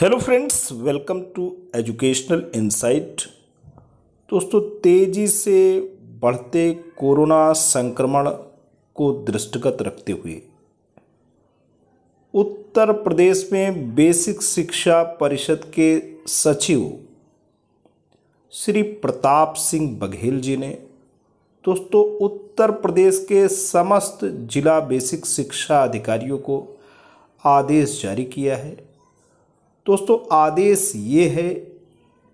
hello friends welcome to educational insight दोस्तों तेज़ी से बढ़ते कोरोना संक्रमण को दृष्टिगत रखते हुए उत्तर प्रदेश में बेसिक शिक्षा परिषद के सचिव श्री प्रताप सिंह बघेल जी ने दोस्तों उत्तर प्रदेश के समस्त जिला बेसिक शिक्षा अधिकारियों को आदेश जारी किया है दोस्तों आदेश ये है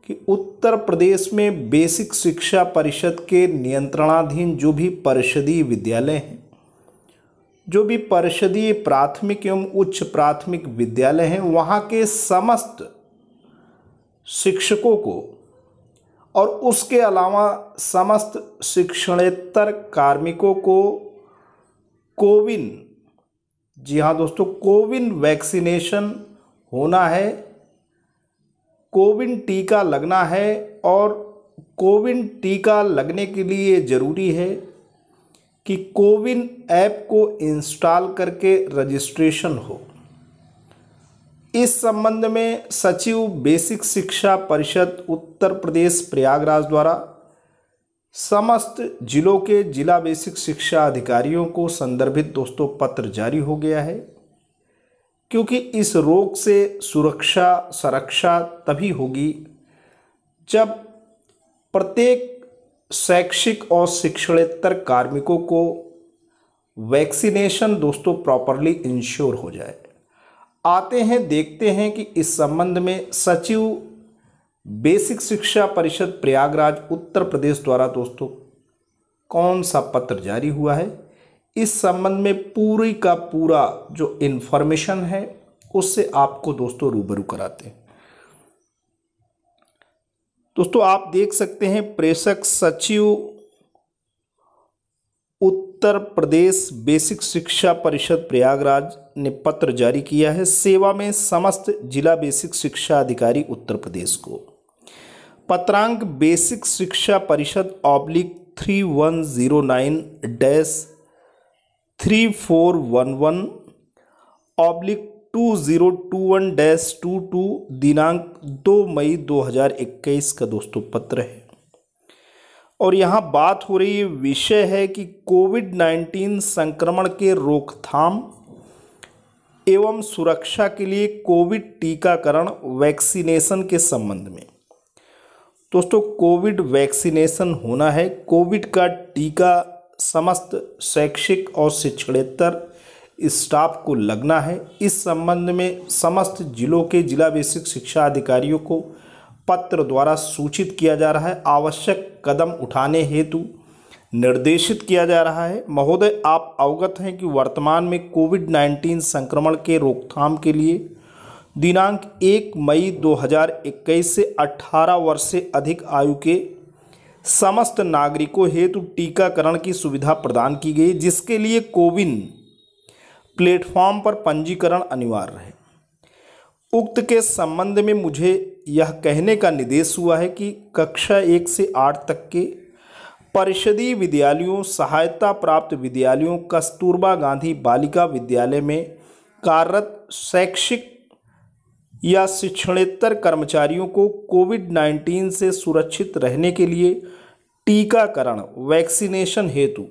कि उत्तर प्रदेश में बेसिक शिक्षा परिषद के नियंत्रणाधीन जो भी परिषदीय विद्यालय हैं जो भी परिषदीय प्राथमिक एवं उच्च प्राथमिक विद्यालय हैं वहाँ के समस्त शिक्षकों को और उसके अलावा समस्त शिक्षणेतर कार्मिकों को कोविन जी हाँ दोस्तों कोविन वैक्सीनेशन होना है कोविन टीका लगना है और कोविन टीका लगने के लिए ज़रूरी है कि कोविन ऐप को इंस्टॉल करके रजिस्ट्रेशन हो इस संबंध में सचिव बेसिक शिक्षा परिषद उत्तर प्रदेश प्रयागराज द्वारा समस्त जिलों के जिला बेसिक शिक्षा अधिकारियों को संदर्भित दोस्तों पत्र जारी हो गया है क्योंकि इस रोग से सुरक्षा संरक्षा तभी होगी जब प्रत्येक शैक्षिक और शिक्षणेतर कार्मिकों को वैक्सीनेशन दोस्तों प्रॉपरली इंश्योर हो जाए आते हैं देखते हैं कि इस संबंध में सचिव बेसिक शिक्षा परिषद प्रयागराज उत्तर प्रदेश द्वारा दोस्तों कौन सा पत्र जारी हुआ है इस संबंध में पूरी का पूरा जो इन्फॉर्मेशन है उससे आपको दोस्तों रूबरू कराते हैं दोस्तों आप देख सकते हैं प्रेषक सचिव उत्तर प्रदेश बेसिक शिक्षा परिषद प्रयागराज ने पत्र जारी किया है सेवा में समस्त जिला बेसिक शिक्षा अधिकारी उत्तर प्रदेश को पत्रांक basic Shiksha Parishad oblique three one zero nine dash three four one one oblique two zero two one dash two two दिनांक दो मई दो हज़ार इक्कीस का दोस्तों पत्र है और यहाँ बात हो रही है विषय है कि कोविड नाइन्टीन संक्रमण के रोकथाम एवं सुरक्षा के लिए कोविड टीकाकरण वैक्सीनेशन के संबंध में दोस्तों कोविड वैक्सीनेशन होना है कोविड का टीका समस्त शैक्षिक और शिक्षणेतर स्टाफ को लगना है इस संबंध में समस्त जिलों के जिला बेसिक शिक्षा अधिकारियों को पत्र द्वारा सूचित किया जा रहा है आवश्यक कदम उठाने हेतु निर्देशित किया जा रहा है महोदय आप अवगत हैं कि वर्तमान में कोविड नाइन्टीन संक्रमण के रोकथाम के लिए दिनांक एक मई 2021 से 18 वर्ष से अधिक आयु के समस्त नागरिकों हेतु टीकाकरण की सुविधा प्रदान की गई जिसके लिए कोविन प्लेटफॉर्म पर पंजीकरण अनिवार्य है उक्त के संबंध में मुझे यह कहने का निर्देश हुआ है कि कक्षा एक से आठ तक के परिषदीय विद्यालयों सहायता प्राप्त विद्यालयों कस्तूरबा गांधी बालिका विद्यालय में कार्यरत शैक्षिक या शिक्षणेतर कर्मचारियों को कोविड नाइन्टीन से सुरक्षित रहने के लिए टीकाकरण वैक्सीनेशन हेतु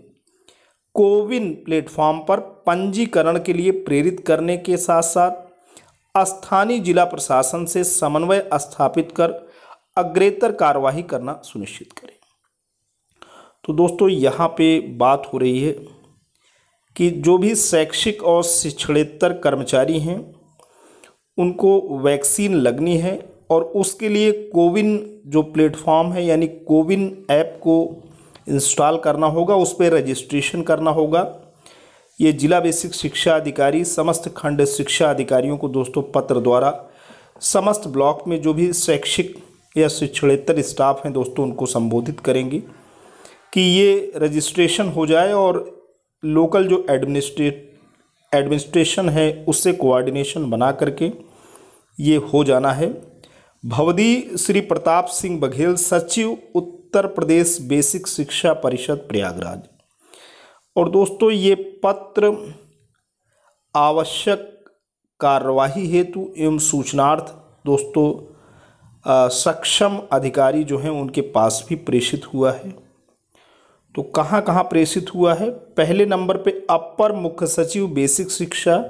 कोविन प्लेटफॉर्म पर पंजीकरण के लिए प्रेरित करने के साथ साथ स्थानीय जिला प्रशासन से समन्वय स्थापित कर अग्रेतर कार्यवाही करना सुनिश्चित करें तो दोस्तों यहाँ पे बात हो रही है कि जो भी शैक्षिक और शिक्षणेतर कर्मचारी हैं उनको वैक्सीन लगनी है और उसके लिए कोविन जो प्लेटफॉर्म है यानी कोविन ऐप को इंस्टॉल करना होगा उस पर रजिस्ट्रेशन करना होगा ये जिला बेसिक शिक्षा अधिकारी समस्त खंड शिक्षा अधिकारियों को दोस्तों पत्र द्वारा समस्त ब्लॉक में जो भी शैक्षिक या शिक्षणेत्तर स्टाफ हैं दोस्तों उनको संबोधित करेंगी कि ये रजिस्ट्रेशन हो जाए और लोकल जो एडमिनिस्ट्रेट एडमिनिस्ट्रेशन है उससे कोऑर्डिनेशन बना करके ये हो जाना है भवदी श्री प्रताप सिंह बघेल सचिव उत्तर प्रदेश बेसिक शिक्षा परिषद प्रयागराज और दोस्तों ये पत्र आवश्यक कार्यवाही हेतु एवं सूचनार्थ दोस्तों सक्षम अधिकारी जो हैं उनके पास भी प्रेषित हुआ है तो कहाँ कहाँ प्रेषित हुआ है पहले नंबर पे अपर मुख्य सचिव बेसिक शिक्षा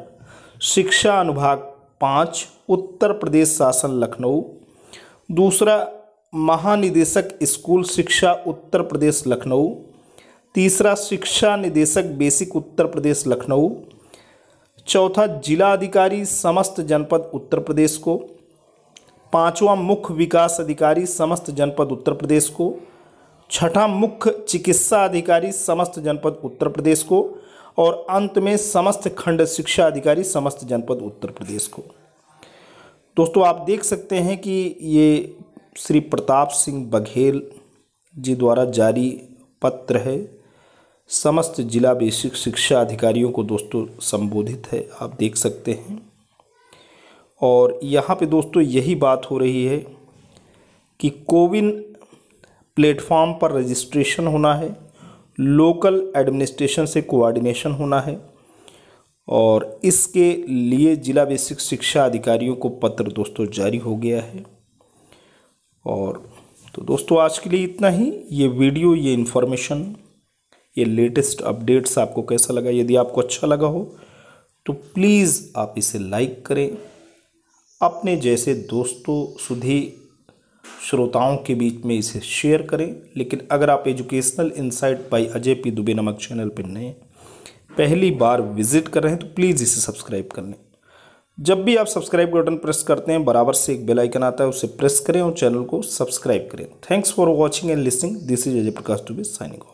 शिक्षा अनुभाग पाँच उत्तर प्रदेश शासन लखनऊ दूसरा महानिदेशक स्कूल शिक्षा उत्तर प्रदेश लखनऊ तीसरा शिक्षा निदेशक बेसिक उत्तर प्रदेश लखनऊ चौथा जिला अधिकारी समस्त जनपद उत्तर प्रदेश को पांचवा मुख्य विकास अधिकारी समस्त जनपद उत्तर प्रदेश को छठा मुख्य चिकित्सा अधिकारी समस्त जनपद उत्तर प्रदेश को और अंत में समस्त खंड शिक्षा अधिकारी समस्त जनपद उत्तर प्रदेश को दोस्तों आप देख सकते हैं कि ये श्री प्रताप सिंह बघेल जी द्वारा जारी पत्र है समस्त जिला बेसिक शिक्षा अधिकारियों को दोस्तों संबोधित है आप देख सकते हैं और यहाँ पे दोस्तों यही बात हो रही है कि कोविन प्लेटफॉर्म पर रजिस्ट्रेशन होना है लोकल एडमिनिस्ट्रेशन से कोऑर्डिनेशन होना है और इसके लिए जिला बेसिक शिक्षा अधिकारियों को पत्र दोस्तों जारी हो गया है और तो दोस्तों आज के लिए इतना ही ये वीडियो ये इन्फॉर्मेशन ये लेटेस्ट अपडेट्स आपको कैसा लगा यदि आपको अच्छा लगा हो तो प्लीज़ आप इसे लाइक करें अपने जैसे दोस्तों सुधी श्रोताओं के बीच में इसे शेयर करें लेकिन अगर आप educational insight by Ajay P Dubey नमक चैनल पर नए पहली बार विजिट कर रहे हैं तो प्लीज़ इसे सब्सक्राइब कर लें जब भी आप सब्सक्राइब का बटन प्रेस करते हैं बराबर से एक बेल आइकन आता है उसे प्रेस करें और चैनल को सब्सक्राइब करें thanks for watching and listening this is Ajay Prakash Dubey signing